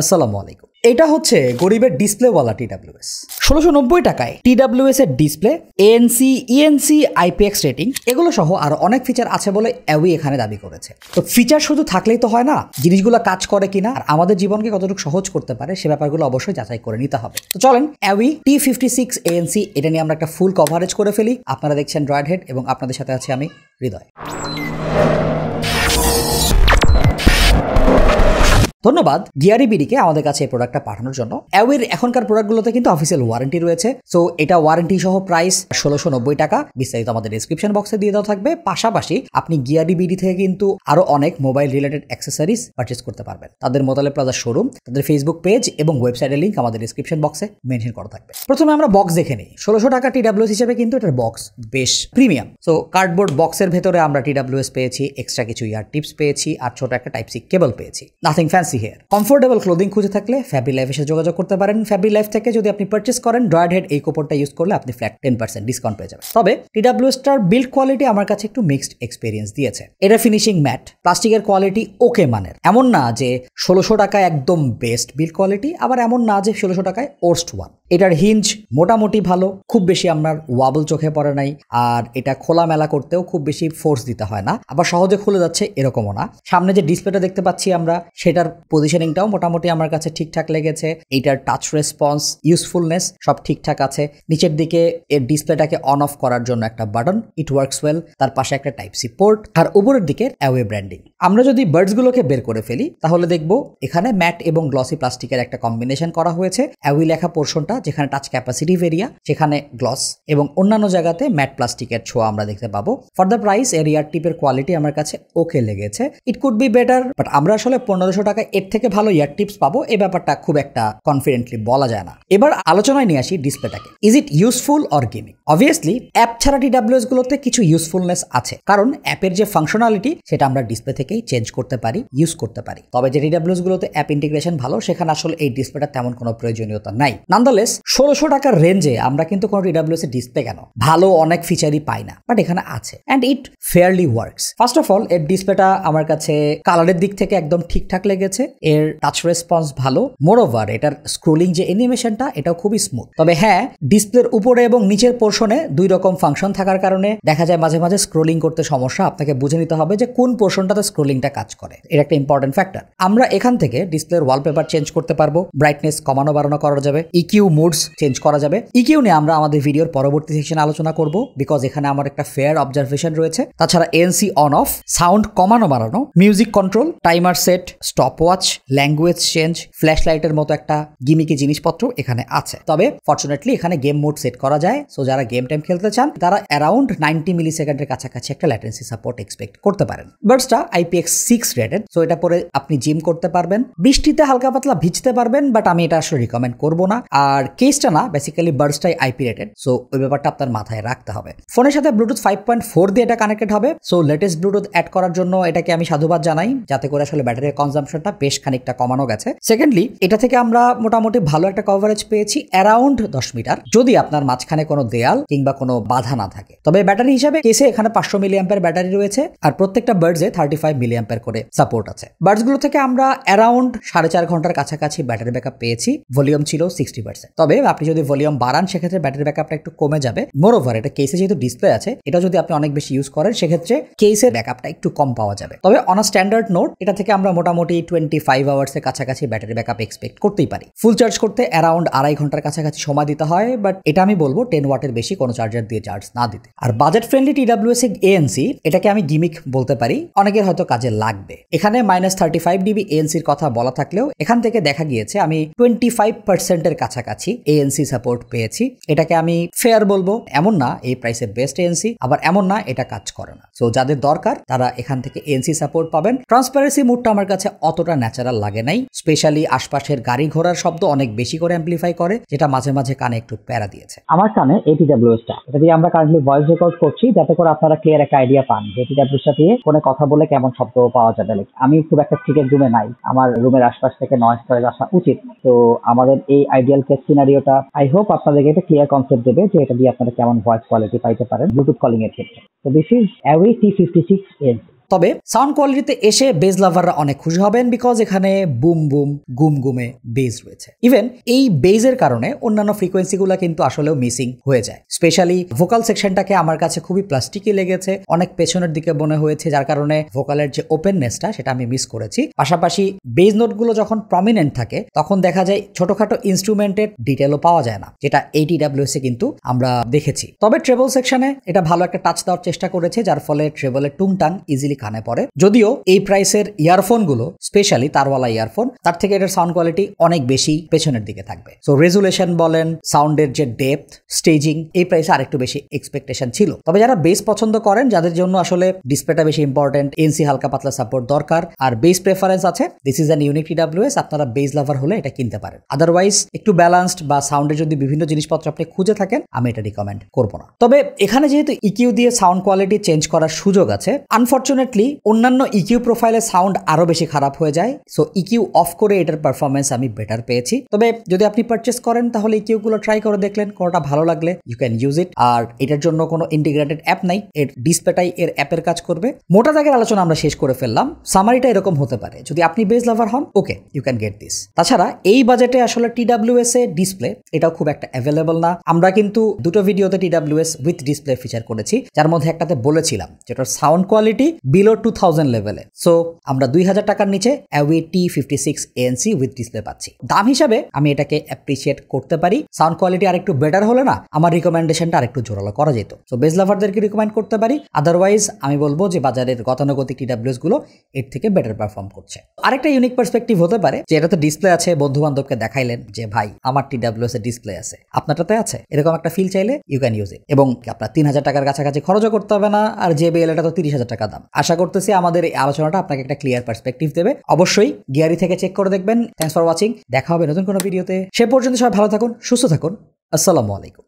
আসসালামু আলাইকুম এটা হচ্ছে গরিবের ডিসপ্লেওয়ালা টিডাব্লিউএস ষোলোশো নব্বই টাকায় টিডাব্লিউএস এর display ANC ENC IPX rating এগুলো সহ আর অনেক ফিচার আছে বলে অ্যাওই এখানে দাবি করেছে তো ফিচার শুধু থাকলেই তো হয় না জিনিসগুলো কাজ করে কিনা আর আমাদের জীবনকে কতটুকু সহজ করতে পারে সে ব্যাপারগুলো অবশ্যই যাচাই করে নিতে হবে তো চলেন Awei T fifty six ANC এটা নিয়ে আমরা একটা ফুল কভারেজ করে ফেলি আপনারা দেখছেন ড্রয়েড হেড এবং আপনাদের সাথে আছে আমি হৃদয় ধন্যবাদ ডিআরই বিডিকে e আমাদের কাছে এই প্রোডাক্টটা পাঠানোর জন্য অ্যাওয়ের এখনকার প্রোডাক্টগুলোতে কিন্তু অফিসিয়াল ওয়ারেন্টি রয়েছে সো এটা ওয়ারেন্টি সহ প্রাইস ষোলোশো নব্বই টাকা বিস্তারিত আমাদের ডিসক্রিপশন বক্সে দিয়ে দেওয়া থাকবে পাশাপাশি আপনি গিয়ারি বিডি e থেকে কিন্তু আরো অনেক মোবাইল রিলেটেড অ্যাক্সেসারিজ পারচেস করতে পারবেন তাদের মোতালে প্লাজা শোরুম তাদের ফেসবুক পেজ এবং ওয়েবসাইটের লিঙ্ক আমাদের ডিসক্রিপশন বক্সে মেনশন করা থাকবে প্রথমে আমরা বক্স দেখে নিই ষোলোশো টাকা টিডাব্লিউএস হিসেবে কিন্তু এটার বক্স বেশ প্রিমিয়াম সো কার্ডবোর্ড বক্সের ভেতরে আমরা টিডাব্লিউএস পেয়েছি এক্সট্রা কিছু ইয়ার টিপস পেয়েছি আর ছোট একটা টাইপ সি কেবল পেয়েছি nothing fancy fancy here comfortable clothing খুঁজে থাকলে ফ্যাব্রি লাইফ এসে যোগাযোগ করতে পারেন ফ্যাব্রি লাইফ থেকে যদি আপনি পার্চেস করেন ড্রয়েড হেড এই কোপনটা ইউজ করলে আপনি ফ্ল্যাট টেন পার্সেন্ট ডিসকাউন্ট পেয়ে যাবেন তবে টিডাব্লিউ স্টার বিল্ড কোয়ালিটি আমার কাছে একটু মিক্সড এক্সপিরিয়েন্স দিয়েছে এটা ফিনিশিং ম্যাট প্লাস্টিকের কোয়ালিটি ওকে মানের এমন না যে ষোলোশো টাকায় একদম বেস্ট বিল্ড কোয়ালিটি আবার এমন না যে ষোলোশো টাকায় ওর্স্ট ওয়ান এটার হিঞ্জ মোটামুটি ভালো খুব বেশি আপনার ওয়াবল চোখে পড়ে নাই আর এটা খোলামেলা করতেও খুব বেশি ফোর্স দিতে হয় না আবার সহজে খুলে যাচ্ছে এরকমও না সামনে যে ডিসপ্লেটা দেখতে পাচ্ছি আমরা সেটার পজিশনিংটাও মোটামুটি আমার কাছে ঠিকঠাক লেগেছে এইটার টাচ রেসপন্স ইউজফুলনেস সব ঠিকঠাক আছে নিচের দিকে এর ডিসপ্লেটাকে অন অফ করার জন্য একটা বাটন ইট ওয়ার্কস ওয়েল তার পাশে একটা টাইপ সি পোর্ট আর উপরের দিকে অ্যাওয়ে ব্র্যান্ডিং আমরা যদি বার্ডসগুলোকে বের করে ফেলি তাহলে দেখব এখানে ম্যাট এবং গ্লসি প্লাস্টিকের একটা কম্বিনেশন করা হয়েছে অ্যাওয়ে লেখা পোর্শনটা যেখানে টাচ ক্যাপাসিটি ভেরিয়া সেখানে গ্লস এবং অন্যান্য জায়গাতে ম্যাট প্লাস্টিকের ছোঁয়া আমরা দেখতে পাবো ফর দ্য প্রাইস এর ইয়ার টিপের কোয়ালিটি আমার কাছে ওকে লেগেছে it could be better but আমরা আসলে পনেরোশো টাকা এর থেকে ভালো ইয়ার টিপস পাবো এ ব্যাপারটা খুব একটা কনফিডেন্টলি বলা যায় না এবার আলোচনায় নিয়ে আসি ডিসপ্লেটাকে is it useful or gaming obviously app ছাড়া ডিডাব্লিউএস গুলোতে কিছু ইউজফুলনেস আছে কারণ অ্যাপের যে ফাংশনালিটি সেটা আমরা ডিসপ্লে থেকেই চেঞ্জ করতে পারি ইউজ করতে পারি তবে যে ডিডাব্লিউএস গুলোতে অ্যাপ ইন্টিগ্রেশন ভালো সেখানে আসলে এই ডিসপ্লেটা তেমন কোনো প্রয়োজনীয়তা নাই নান্দালেস ষোলোশো টাকার রেঞ্জে আমরা কিন্তু কোনো ডিডাব্লিউএস এর ডিসপ্লে কেন ভালো অনেক ফিচারই পাই না বাট এখানে আছে and it fairly works first of all এর ডিসপ্লেটা আমার কাছে কালারের দিক থেকে একদম ঠিকঠাক লেগেছে হয়েছে এর টাচ রেসপন্স ভালো ওভার এটার স্ক্রোলিং যে অ্যানিমেশনটা এটাও খুবই স্মুথ তবে হ্যাঁ ডিসপ্লের উপরে এবং নিচের পোর্শনে দুই রকম ফাংশন থাকার কারণে দেখা যায় মাঝে মাঝে স্ক্রোলিং করতে সমস্যা আপনাকে বুঝে নিতে হবে যে কোন পোর্শনটাতে স্ক্রোলিংটা কাজ করে এটা একটা ইম্পর্টেন্ট ফ্যাক্টর আমরা এখান থেকে ডিসপ্লের ওয়ালপেপার চেঞ্জ করতে পারবো ব্রাইটনেস কমানো বাড়ানো করা যাবে ইকিউ মুডস চেঞ্জ করা যাবে ইকিউ e নিয়ে আমরা আমাদের ভিডিওর পরবর্তী সেকশন আলোচনা করব বিকজ এখানে আমার একটা ফেয়ার অবজারভেশন রয়েছে তাছাড়া এনসি অন অফ সাউন্ড কমানো বাড়ানো music control timer set stopwatch language change flash লাইটের মতো একটা গিমিকি জিনিসপত্র এখানে আছে তবে ফর্চুনেটলি এখানে গেম মোড সেট করা যায় সো যারা গেম টাইম খেলতে চান তারা অ্যারাউন্ড নাইনটি মিলি সেকেন্ডের কাছাকাছি একটা ল্যাটেন্সি সাপোর্ট এক্সপেক্ট করতে পারেন বার্ডসটা আইপিএক্স সিক্স রেটেড সো এটা পরে আপনি জিম করতে পারবেন বৃষ্টিতে হালকা পাতলা ভিজতে পারবেন বাট আমি এটা আসলে রিকমেন্ড করবো না আর কেসটা না বেসিক্যালি বার্ডসটাই আইপি রেটেড সো ওই ব্যাপারটা আপনার মাথায় রাখতে হবে ফোনের সাথে ব্লুটুথ ফাইভ পয়েন্ট ফোর দিয়ে এটা কানেক্টেড হবে সো লেটেস্ট ব্লুটুথ অ্যাড করার জন্য এটাকে আমি সাধুবাদ জানাই যাতে করে আসলে ব্যাটারির কনজামশনটা বেশ খানিকটা কমানো গেছে সেকেন্ডলি এটা থেকে আমরা মোটামুটি ভালো একটা কভারেজ পেয়েছি অ্যারাউন্ড দশ মিটার যদি আপনার মাঝখানে কোনো দেয়াল কিংবা কোনো বাধা না থাকে তবে ব্যাটারি হিসাবে কেসে এখানে পাঁচশো মিলিয়াম্পের ব্যাটারি রয়েছে আর প্রত্যেকটা বার্ডসে থার্টি ফাইভ মিলিয়াম্পের করে সাপোর্ট আছে বার্ডসগুলো থেকে আমরা অ্যারাউন্ড সাড়ে চার ঘন্টার কাছাকাছি ব্যাটারি ব্যাকআপ পেয়েছি ভলিউম ছিল সিক্সটি পার্সেন্ট তবে আপনি যদি ভলিউম বাড়ান সেক্ষেত্রে ব্যাটারি ব্যাকআপটা একটু কমে যাবে মোর ওভার এটা কেসে যেহেতু ডিসপ্লে আছে এটা যদি আপনি অনেক বেশি ইউজ করেন সেক্ষেত্রে কেসের ব্যাকআপটা একটু কম পাওয়া যাবে তবে অন স্ট্যান্ডার্ড নোট এটা থেকে আমরা মোটামুটি টোয়েন্টি টোয়েন্টি ফাইভ আওয়ার্সের কাছাকাছি ব্যাটারি ব্যাকআপ এক্সপেক্ট করতেই পারি ফুল চার্জ করতে অ্যারাউন্ড আড়াই ঘন্টার কাছাকাছি সময় দিতে হয় বাট এটা আমি বলবো টেন ওয়াটের বেশি কোনো চার্জার দিয়ে চার্জ না দিতে আর বাজেট ফ্রেন্ডলি টিডাব্লিউএস এএনসি এটাকে আমি গিমিক বলতে পারি অনেকের হয়তো কাজে লাগবে এখানে মাইনাস থার্টি ফাইভ ডিবি এএনসির কথা বলা থাকলেও এখান থেকে দেখা গিয়েছে আমি টোয়েন্টি ফাইভ পার্সেন্টের কাছাকাছি এএনসি সাপোর্ট পেয়েছি এটাকে আমি ফেয়ার বলবো এমন না এই প্রাইসে বেস্ট এএনসি আবার এমন না এটা কাজ করে না সো যাদের দরকার তারা এখান থেকে এএনসি সাপোর্ট পাবেন ট্রান্সপারেন্সি মুডটা আমার কাছে অতটা অতটা ন্যাচারাল লাগে নাই স্পেশালি আশপাশের গাড়ি ঘোড়ার শব্দ অনেক বেশি করে অ্যাম্পলিফাই করে যেটা মাঝে মাঝে কানে একটু প্যারা দিয়েছে আমার কানে ডাব্লিউএসটা এটা দিয়ে আমরা কারেন্টলি ভয়েস রেকর্ড করছি যাতে করে আপনারা ক্লিয়ার একটা আইডিয়া পান যে ডাব্লিউএসটা দিয়ে কোনে কথা বলে কেমন শব্দ পাওয়া যাবে আমি খুব একটা ঠিকের রুমে নাই আমার রুমের আশপাশ থেকে নয়েজ করে আসা উচিত তো আমাদের এই আইডিয়াল কেস সিনারিওটা আই হোপ আপনাদেরকে এটা ক্লিয়ার কনসেপ্ট দেবে যে এটা দিয়ে আপনারা কেমন ভয়েস কোয়ালিটি পাইতে পারেন ব্লুটুথ কলিং এর ক্ষেত্রে তো this is Awei T fifty six edge তবে সাউন্ড কোয়ালিটিতে এসে বেজ লাভাররা অনেক খুশি হবেন বিকজ এখানে বুম বুম গুম গুমে বেজ রয়েছে ইভেন এই বেজের কারণে অন্যান্য ফ্রিকোয়েন্সিগুলো কিন্তু আসলেও মিসিং হয়ে যায় স্পেশালি ভোকাল সেকশনটাকে আমার কাছে খুবই প্লাস্টিকই লেগেছে অনেক পেছনের দিকে মনে হয়েছে যার কারণে ভোকালের যে ওপেননেসটা সেটা আমি মিস করেছি পাশাপাশি বেজ নোটগুলো যখন প্রমিনেন্ট থাকে তখন দেখা যায় ছোটখাটো ইনস্ট্রুমেন্টের ডিটেলও পাওয়া যায় না যেটা এইটি ডাব্লিউসে কিন্তু আমরা দেখেছি তবে ট্রেবল সেকশনে এটা ভালো একটা টাচ দেওয়ার চেষ্টা করেছে যার ফলে ট্রেবলের টুংটাং ইজিলি কানে পড়ে যদিও এই প্রাইসের ইয়ারফোনগুলো স্পেশালি তারওয়ালা ইয়ারফোন তার থেকে এটার সাউন্ড কোয়ালিটি অনেক বেশি পেছনের দিকে থাকবে সো রেজুলেশন বলেন সাউন্ডের যে ডেপথ স্টেজিং এই প্রাইসে আরেকটু বেশি এক্সপেকটেশন ছিল তবে যারা বেস পছন্দ করেন যাদের জন্য আসলে ডিসপ্লেটা বেশি ইম্পর্টেন্ট এনসি হালকা পাতলা সাপোর্ট দরকার আর বেস প্রেফারেন্স আছে দিস ইজ অ্যান ইউনিক এস আপনারা বেস লাভার হলে এটা কিনতে পারেন আদারওয়াইজ একটু ব্যালান্সড বা সাউন্ডে যদি বিভিন্ন জিনিসপত্র আপনি খুঁজে থাকেন আমি এটা রিকমেন্ড করবো না তবে এখানে যেহেতু ইকিউ e দিয়ে সাউন্ড কোয়ালিটি চেঞ্জ করার সুযোগ আছে আনফরচুনেট আনফর্চুনেটলি অন্যান্য ইকিউ প্রোফাইলের সাউন্ড আরও বেশি খারাপ হয়ে যায় সো ইকিউ অফ করে এটার পারফরমেন্স আমি বেটার পেয়েছি তবে যদি আপনি পার্চেস করেন তাহলে ইকিউগুলো e ট্রাই করে দেখলেন কোনোটা ভালো লাগলে ইউ ক্যান ইউজ ইট আর এটার জন্য কোনো ইন্টিগ্রেটেড অ্যাপ নাই এর ডিসপ্লেটাই এর অ্যাপের কাজ করবে মোটা দাগের আলোচনা আমরা শেষ করে ফেললাম সামারিটা এরকম হতে পারে যদি আপনি বেজ লাভার হন okay you can get this তাছাড়া এই বাজেটে আসলে টিডাব্লিউএস এ ডিসপ্লে এটাও খুব একটা অ্যাভেলেবল না আমরা কিন্তু দুটো ভিডিওতে টিডাব্লিউএস উইথ ডিসপ্লে ফিচার করেছি যার মধ্যে একটাতে বলেছিলাম যেটার sound quality below two thousand লেভেলে সো আমরা দুই হাজার টাকার নিচে Awei T fifty six ANC with display পাচ্ছি দাম হিসাবে আমি এটাকে অ্যাপ্রিসিয়েট করতে পারি সাউন্ড কোয়ালিটি আরেকটু বেটার হলে না আমার রিকমেন্ডেশনটা একটু জোরালো করা যেত সো বেস লাভারদেরকে রিকমেন্ড করতে পারি আদারওয়াইজ আমি বলবো যে বাজারের গতানুগতিক টিডাব্লিউএস গুলো এর থেকে বেটার পারফর্ম করছে আরেকটা ইউনিক পার্সপেক্টিভ হতে পারে যে এটা তো ডিসপ্লে আছে বন্ধু বান্ধবকে দেখাইলেন যে ভাই আমার টিডাব্লিউএস এর ডিসপ্লে আছে আপনারটাতে আছে এরকম একটা ফিল চাইলে ইউ ক্যান ইউজ ইট এবং আপনার তিন হাজার টাকার কাছাকাছি খরচও করতে হবে না আর জে বিএল এটা তো তিরিশ হাজার টাকা দাম আর আশা করতেছি আমাদের এই আলোচনাটা আপনাকে একটা ক্লিয়ার পার্সপেক্টিভ দেবে অবশ্যই গিয়ারি থেকে চেক করে দেখবেন থ্যাংকস ফর ওয়াচিং দেখা হবে নতুন কোনো ভিডিওতে সে পর্যন্ত সবাই ভালো থাকুন সুস্থ থাকুন আসসালামু আলাইকুম